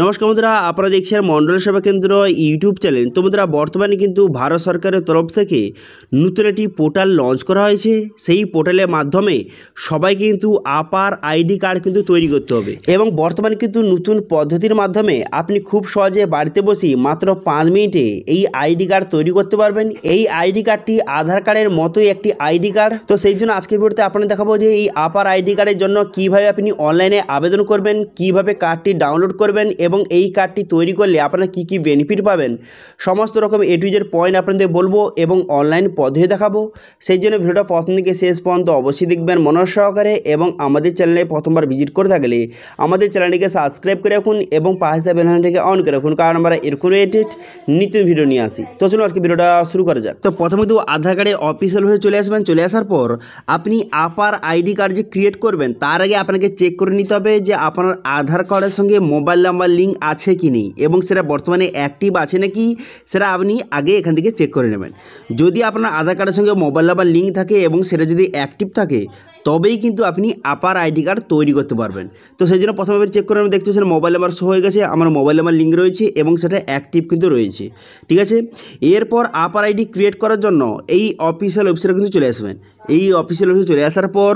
নমস্কার বন্ধুরা আপনারা দেখছেন মণ্ডল সেবা কেন্দ্র ইউটিউব চ্যানেল তো বন্ধুরা বর্তমানে কিন্তু ভারত সরকারের তরফ থেকে নতুন একটি পোর্টাল লঞ্চ করা হয়েছে সেই পোর্টালের মাধ্যমে সবাই কিন্তু আপার আইডি কার্ড কিন্তু তৈরি করতে হবে এবং বর্তমানে কিন্তু নতুন পদ্ধতির মাধ্যমে আপনি খুব সহজে বাড়িতে বসেই মাত্র পাঁচ মিনিটে এই আইডি কার্ড তৈরি করতে পারবেন এই আইডি কার্ডটি আধার কার্ডের মতোই একটি আইডি কার্ড তো সেই জন্য আজকের ভিডিওতে আপনাকে দেখাবো যে এই আপার আইডি কার্ডের জন্য কিভাবে আপনি অনলাইনে আবেদন করবেন কিভাবে কার্ডটি ডাউনলোড করবেন এবং এই কার্ডটি তৈরি করলে আপনারা কি কি বেনিফিট পাবেন সমস্ত রকম এ টু জেড পয়েন্ট আপনাদের বলবো এবং অনলাইন পদ্ধতি দেখাবো সেই জন্য ভিডিওটা প্রথম থেকে শেষ পর্যন্ত অবশ্যই দেখবেন মনোজ সহকারে এবং আমাদের চ্যানেলে প্রথমবার ভিজিট করে থাকলে আমাদের চ্যানেলটিকে সাবস্ক্রাইব করে রাখুন এবং পাশে বেলানটিকে অন করে রাখুন কারণ আমরা এরকম রিলেটেড নিত্য ভিডিও নিয়ে আসি তো চলুন আজকে ভিডিওটা শুরু করা যাক তো প্রথমে তো আধার কার্ডে অফিসিয়াল হয়ে চলে আসবেন চলে আসার পর আপনি আপার আইডি কার্ড যে ক্রিয়েট করবেন তার আগে আপনাকে চেক করে নিতে হবে যে আপনার আধার কার্ডের সঙ্গে মোবাইল নাম্বার লিঙ্ক আছে কি নেই এবং সেটা বর্তমানে অ্যাক্টিভ আছে নাকি সেটা আপনি আগে এখান থেকে চেক করে নেবেন যদি আপনার আধার কার্ডের সঙ্গে মোবাইল নাম্বার লিঙ্ক থাকে এবং সেটা যদি অ্যাক্টিভ থাকে তবেই কিন্তু আপনি আপার আইডি কার্ড তৈরি করতে পারবেন তো সেই জন্য প্রথমে চেক করে আমি দেখতে পাচ্ছেন মোবাইল নাম্বার শো হয়ে গেছে আমার মোবাইল নাম্বার লিঙ্ক রয়েছে এবং সেটা অ্যাক্টিভ কিন্তু রয়েছে ঠিক আছে এরপর আপার আইডি ক্রিয়েট করার জন্য এই অফিসিয়াল ওয়েবসাইটে কিন্তু চলে আসবেন এই অফিসিয়াল ওয়েবসাইট চলে আসার পর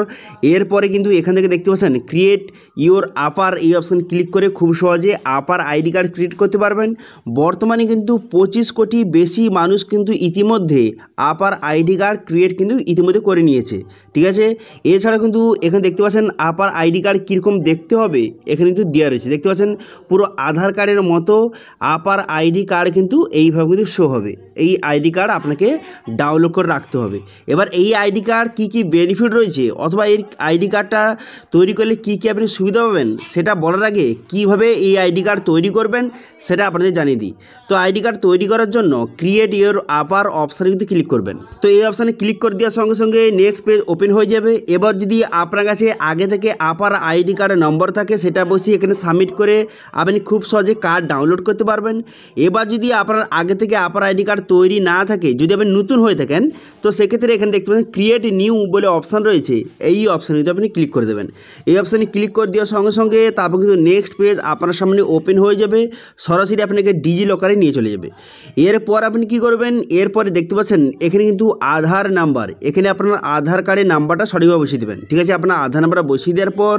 এরপরে কিন্তু এখান থেকে দেখতে পাচ্ছেন ক্রিয়েট ইওর আপার এই অপশান ক্লিক করে খুব সহজে আপার আইডি কার্ড ক্রিয়েট করতে পারবেন বর্তমানে কিন্তু পঁচিশ কোটি বেশি মানুষ কিন্তু ইতিমধ্যে আপার আইডি কার্ড ক্রিয়েট কিন্তু ইতিমধ্যে করে নিয়েছে ঠিক আছে এছাড়া কিন্তু এখানে দেখতে পাচ্ছেন আপার আইডি কার্ড কীরকম দেখতে হবে এখানে কিন্তু দেওয়া রয়েছে দেখতে পাচ্ছেন পুরো আধার কার্ডের মতো আপার আইডি কার্ড কিন্তু এইভাবে কিন্তু শো হবে এই আইডি কার্ড আপনাকে ডাউনলোড করে রাখতে হবে এবার এই আইডি কার্ড কী কী বেনিফিট রয়েছে অথবা এই আইডি কার্ডটা তৈরি করলে কী কী আপনি সুবিধা পাবেন সেটা বলার আগে কীভাবে এই আইডি কার্ড তৈরি করবেন সেটা আপনাদের জানিয়ে দিই তো আইডি কার্ড তৈরি করার জন্য ক্রিয়েট ইয়োর আপার অপশানে কিন্তু ক্লিক করবেন তো এই অপশানে ক্লিক করে দেওয়ার সঙ্গে সঙ্গে নেক্সট পেজ ওপেন হয়ে যাবে এবার এরপর যদি আপনার কাছে আগে থেকে আপার আইডি কার্ডের নম্বর থাকে সেটা বসিয়ে এখানে সাবমিট করে আপনি খুব সহজে কার্ড ডাউনলোড করতে পারবেন এবার যদি আপনার আগে থেকে আপার আইডি কার্ড তৈরি না থাকে যদি আপনি নতুন হয়ে থাকেন তো সেক্ষেত্রে এখানে দেখতে পাচ্ছেন ক্রিয়েট নিউ বলে অপশান রয়েছে এই অপশানে যদি আপনি ক্লিক করে দেবেন এই অপশানে ক্লিক করে দেওয়ার সঙ্গে সঙ্গে তারপর কিন্তু নেক্সট পেজ আপনার সামনে ওপেন হয়ে যাবে সরাসরি আপনাকে ডিজি লকারে নিয়ে চলে যাবে এরপর আপনি কি করবেন এরপরে দেখতে পাচ্ছেন এখানে কিন্তু আধার নাম্বার এখানে আপনার আধার কার্ডের নাম্বারটা সঠিকভাবে বসিয়ে দেবেন ঠিক আছে আপনার আধার নাম্বারটা বসিয়ে দেওয়ার পর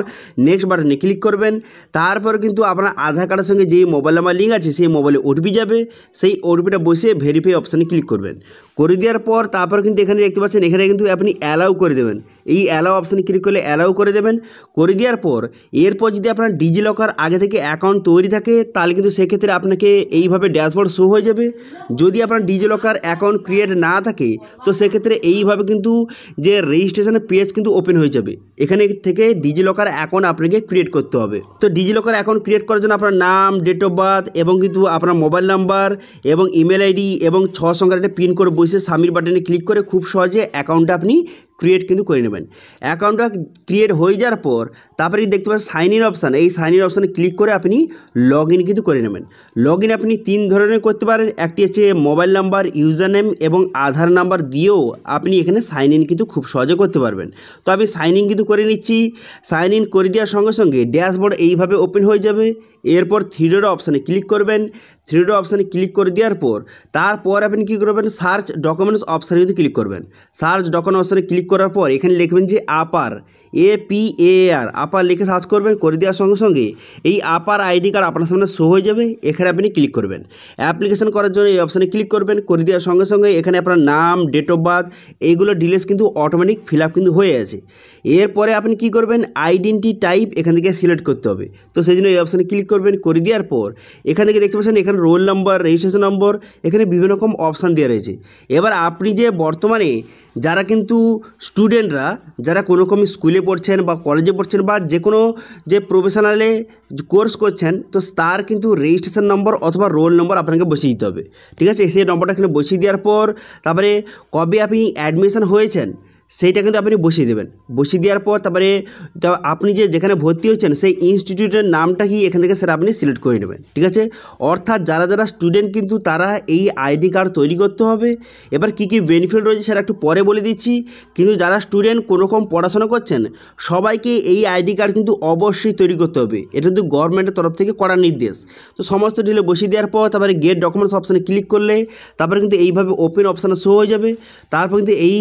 নেক্সট বাটনে ক্লিক করবেন তারপর কিন্তু আপনার আধার কার্ডের সঙ্গে যেই মোবাইল নাম্বার লিঙ্ক আছে সেই মোবাইলে ওটিপি যাবে সেই ওটিপিটা বসিয়ে ভেরিফাই অপশানে ক্লিক করবেন করে দেওয়ার পর তারপর কিন্তু এখানে দেখতে পাচ্ছেন এখানে কিন্তু আপনি অ্যালাউ করে দেবেন এই অ্যালাও অপশানে ক্লিক করলে অ্যালাও করে দেবেন করে দেওয়ার পর এরপর যদি আপনার ডিজিলকার আগে থেকে অ্যাকাউন্ট তৈরি থাকে তাহলে কিন্তু সেক্ষেত্রে আপনাকে এইভাবে ড্যাশবোর্ড শো হয়ে যাবে যদি আপনার ডিজিলকার অ্যাকাউন্ট ক্রিয়েট না থাকে তো সেক্ষেত্রে এইভাবে কিন্তু যে রেজিস্ট্রেশনের পেজ কিন্তু ওপেন হয়ে যাবে এখানে থেকে ডিজিলকার অ্যাকাউন্ট আপনাকে ক্রিয়েট করতে হবে তো ডিজিলকার অ্যাকাউন্ট ক্রিয়েট করার জন্য আপনার নাম ডেট অফ বার্থ এবং কিন্তু আপনার মোবাইল নাম্বার এবং ইমেল আইডি এবং ছ সংখ্যার একটা পিন কোড বসে সামির বাটনে ক্লিক করে খুব সহজে অ্যাকাউন্টটা আপনি ক্রিয়েট কিন্তু করে নেবেন অ্যাকাউন্টটা ক্রিয়েট হয়ে যাওয়ার পর তারপরে দেখতে পাবেন সাইন ইন অপশান এই সাইন ইন অপশানে ক্লিক করে আপনি লগ ইন কিন্তু করে নেবেন লগ ইন আপনি তিন ধরনের করতে পারেন একটি হচ্ছে মোবাইল নাম্বার ইউজার নেম এবং আধার নাম্বার দিয়েও আপনি এখানে সাইন ইন কিন্তু খুব সহজে করতে পারবেন তো আমি সাইন ইন কিন্তু করে নিচ্ছি সাইন ইন করে দেওয়ার সঙ্গে সঙ্গে ড্যাশবোর্ড এইভাবে ওপেন হয়ে যাবে এরপর থ্রি ডট অপশানে ক্লিক করবেন থ্রি ডট অপশানে ক্লিক করে দেওয়ার পর তারপর আপনি কী করবেন সার্চ ডকুমেন্টস অপশানে যদি ক্লিক করবেন সার্চ ডকুমেন্ট অপশানে ক্লিক করার পর এখানে লিখবেন যে আপার এ পি এ আর আপার লিখে সার্চ করবেন করে দেওয়ার সঙ্গে সঙ্গে এই আপার আইডি কার্ড আপনার সামনে শো হয়ে যাবে এখানে আপনি ক্লিক করবেন অ্যাপ্লিকেশন করার জন্য এই অপশানে ক্লিক করবেন করে দেওয়ার সঙ্গে সঙ্গে এখানে আপনার নাম ডেট অফ বার্থ এইগুলো ডিলেস কিন্তু অটোমেটিক ফিল কিন্তু হয়ে আছে এরপরে আপনি কি করবেন আইডেন্টি টাইপ এখান থেকে সিলেক্ট করতে হবে তো সেই জন্য এই অপশানে ক্লিক করবেন করে দেওয়ার পর এখান থেকে দেখতে পাচ্ছেন এখানে রোল নম্বর রেজিস্ট্রেশন নম্বর এখানে বিভিন্ন রকম অপশান দেওয়া রয়েছে এবার আপনি যে বর্তমানে যারা কিন্তু স্টুডেন্টরা যারা কোনো রকম স্কুলে পড়ছেন বা কলেজে পড়ছেন বা যে কোনো যে প্রফেশনালে কোর্স করছেন তো তার কিন্তু রেজিস্ট্রেশন নম্বর অথবা রোল নম্বর আপনাকে বসিয়ে দিতে হবে ঠিক আছে সেই নম্বরটা এখানে বসিয়ে দেওয়ার পর তারপরে কবে আপনি অ্যাডমিশন হয়েছেন সেইটা কিন্তু আপনি বসিয়ে দেবেন বসিয়ে দেওয়ার পর তারপরে আপনি যে যেখানে ভর্তি হয়েছেন সেই ইনস্টিটিউটের নামটা কি এখান থেকে স্যার আপনি সিলেক্ট করে নেবেন ঠিক আছে অর্থাৎ যারা যারা স্টুডেন্ট কিন্তু তারা এই আইডি কার্ড তৈরি করতে হবে এবার কি কি বেনিফিট রয়েছে সেটা একটু পরে বলে দিচ্ছি কিন্তু যারা স্টুডেন্ট কোনোরকম পড়াশোনা করছেন সবাইকে এই আইডি কার্ড কিন্তু অবশ্যই তৈরি করতে হবে এটা কিন্তু গভর্নমেন্টের তরফ থেকে করার নির্দেশ তো সমস্ত ঢিলে বসিয়ে দেওয়ার পর তারপরে গেট ডকুমেন্টস অপশানে ক্লিক করলে তারপরে কিন্তু এইভাবে ওপেন অপশানে শো হয়ে যাবে তারপর কিন্তু এই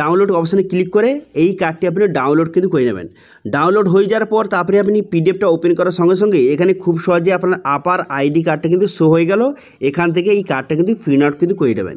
ডাউনলোড অপশানে ক্লিক করে এই কার্ডটি আপনি ডাউনলোড কিন্তু করে নেবেন ডাউনলোড হয়ে যাওয়ার পর তারপরে আপনি পিডিএফটা ওপেন করার সঙ্গে সঙ্গে এখানে খুব সহজে আপনার আপার আইডি কার্ডটা কিন্তু শো হয়ে গেল এখান থেকে এই কার্ডটা কিন্তু প্রিন্ট আউট কিন্তু করে নেবেন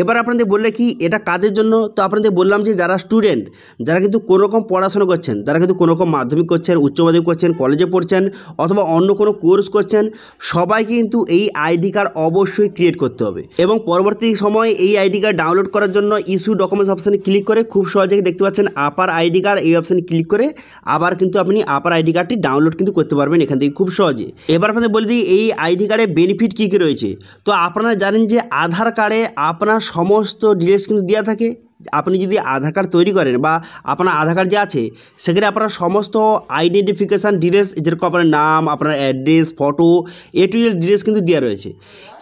এবার আপনাদের বললে কি এটা কাদের জন্য তো আপনাদের বললাম যে যারা স্টুডেন্ট যারা কিন্তু কোনোরকম পড়াশোনা করছেন তারা কিন্তু কোনোরকম মাধ্যমিক করছেন উচ্চ মাধ্যমিক করছেন কলেজে পড়ছেন অথবা অন্য কোনো কোর্স করছেন সবাই কিন্তু এই আইডি কার্ড অবশ্যই ক্রিয়েট করতে হবে এবং পরবর্তী সময় এই আইডি কার্ড ডাউনলোড করার জন্য ইস্যু ডকুমেন্টস অপশানে অপশানে ক্লিক করে খুব সহজে দেখতে পাচ্ছেন আপার আইডি কার্ড এই অপশানে ক্লিক করে আবার কিন্তু আপনি আপার আইডি কার্ডটি ডাউনলোড কিন্তু করতে পারবেন এখান থেকে খুব সহজে এবার আপনাদের বলে দিই এই আইডি কার্ডের বেনিফিট কী কী রয়েছে তো আপনারা জানেন যে আধার কার্ডে আপনার সমস্ত ডিটেলস কিন্তু দেওয়া থাকে আপনি যদি আধার কার্ড তৈরি করেন বা আপনার আধার কার্ড যে আছে সেখানে আপনার সমস্ত আইডেন্টিফিকেশান ডিটেলস যেরকম আপনার নাম আপনার address photo A to Z details কিন্তু দেওয়া রয়েছে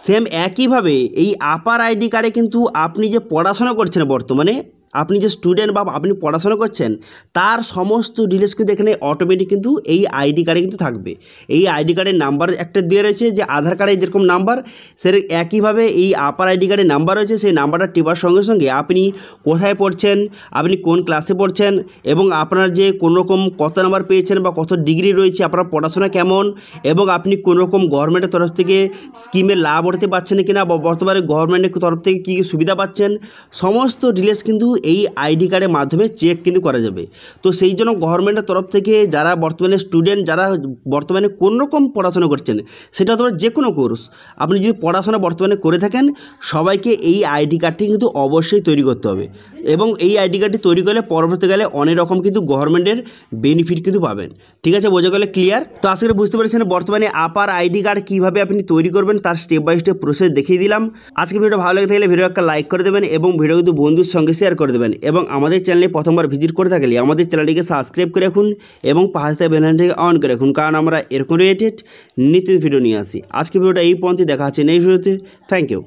সেম একইভাবে এই আপার আইডি কার্ডে কিন্তু আপনি যে পড়াশোনা করছেন বর্তমানে আপনি যে স্টুডেন্ট বা আপনি পড়াশোনা করছেন তার সমস্ত ডিটেলস কিন্তু এখানে অটোমেটিক কিন্তু এই আইডি কার্ডে কিন্তু থাকবে এই আইডি কার্ডের নাম্বার একটা দিয়ে রয়েছে যে আধার কার্ডে যেরকম নাম্বার সে একইভাবে এই আপার আইডি কার্ডের নাম্বার রয়েছে সেই নাম্বারটা টিপার সঙ্গে সঙ্গে আপনি কোথায় পড়ছেন আপনি কোন ক্লাসে পড়ছেন এবং আপনার যে কোনোরকম কত নাম্বার পেয়েছেন বা কত ডিগ্রি রয়েছে আপনার পড়াশোনা কেমন এবং আপনি কোনোরকম গভর্নমেন্টের তরফ থেকে স্কিমে লাভ উঠাতে পারছেন না বা বর্তমানে গভর্নমেন্টের তরফ থেকে কী কী সুবিধা পাচ্ছেন সমস্ত ডিটেলস কিন্তু এই আইডি কার্ডের মাধ্যমে চেক কিন্তু করা যাবে তো সেই জন্য গভর্নমেন্টের তরফ থেকে যারা বর্তমানে স্টুডেন্ট যারা বর্তমানে কোনোরকম পড়াশোনা করছেন সেটা তোমার যে কোনো কোর্স আপনি যদি পড়াশোনা বর্তমানে করে থাকেন সবাইকে এই আইডি কার্ডটি কিন্তু অবশ্যই তৈরি করতে হবে এবং এই আইডি কার্ডটি তৈরি করলে পরবর্তীকালে অনেক রকম কিন্তু গভর্নমেন্টের বেনিফিট কিন্তু পাবেন ঠিক আছে বোঝা গেলে ক্লিয়ার তো আশা করি বুঝতে পারছেন বর্তমানে আপার আইডি কার্ড কীভাবে আপনি তৈরি করবেন তার স্টেপ বাই স্টেপ প্রসেস দেখিয়ে দিলাম আজকে ভিডিও ভালো লাগে থাকলে ভিডিও একটা লাইক করে দেবেন এবং ভিডিও কিন্তু বন্ধুর সঙ্গে শেয়ার করে দেবেন এবং আমাদের চ্যানেলে প্রথমবার ভিজিট করে থাকলে আমাদের চ্যানেলটিকে সাবস্ক্রাইব করে রাখুন এবং পাহাড়তে বেলানটিকে অন করে রাখুন কারণ আমরা এরকম রিলেটেড নিত্য ভিডিও নিয়ে আসি আজকে ভিডিওটা এই পর্যন্ত দেখা হচ্ছে নেই ভিডিওতে থ্যাংক ইউ